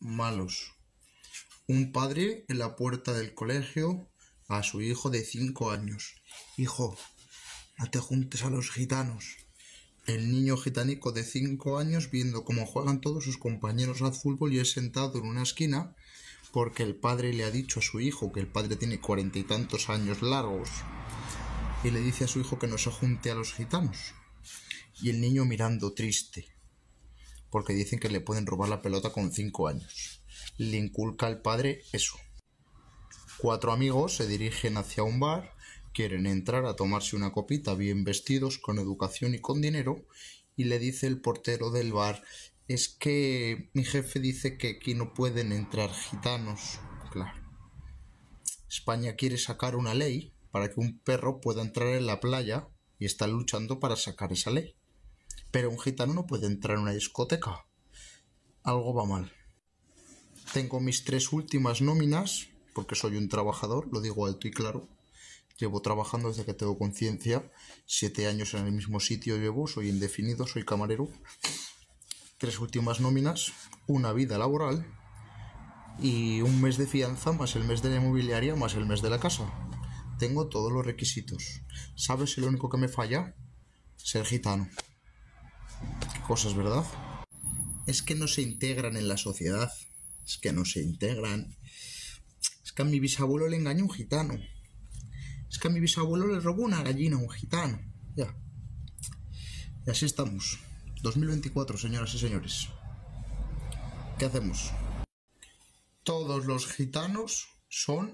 malos. Un padre en la puerta del colegio a su hijo de cinco años. Hijo, no te juntes a los gitanos. El niño gitánico de cinco años viendo cómo juegan todos sus compañeros al fútbol y es sentado en una esquina porque el padre le ha dicho a su hijo que el padre tiene cuarenta y tantos años largos y le dice a su hijo que no se junte a los gitanos. Y el niño mirando triste porque dicen que le pueden robar la pelota con cinco años. Le inculca al padre eso. Cuatro amigos se dirigen hacia un bar, quieren entrar a tomarse una copita bien vestidos, con educación y con dinero, y le dice el portero del bar, es que mi jefe dice que aquí no pueden entrar gitanos. Claro. España quiere sacar una ley para que un perro pueda entrar en la playa y está luchando para sacar esa ley. Pero un gitano no puede entrar en una discoteca. Algo va mal. Tengo mis tres últimas nóminas, porque soy un trabajador, lo digo alto y claro. Llevo trabajando desde que tengo conciencia. Siete años en el mismo sitio llevo, soy indefinido, soy camarero. Tres últimas nóminas, una vida laboral y un mes de fianza más el mes de la inmobiliaria más el mes de la casa. Tengo todos los requisitos. ¿Sabes si lo único que me falla? Ser gitano cosas, ¿verdad? Es que no se integran en la sociedad, es que no se integran. Es que a mi bisabuelo le engañó un gitano. Es que a mi bisabuelo le robó una gallina a un gitano. Ya. Y así estamos. 2024, señoras y señores. ¿Qué hacemos? Todos los gitanos son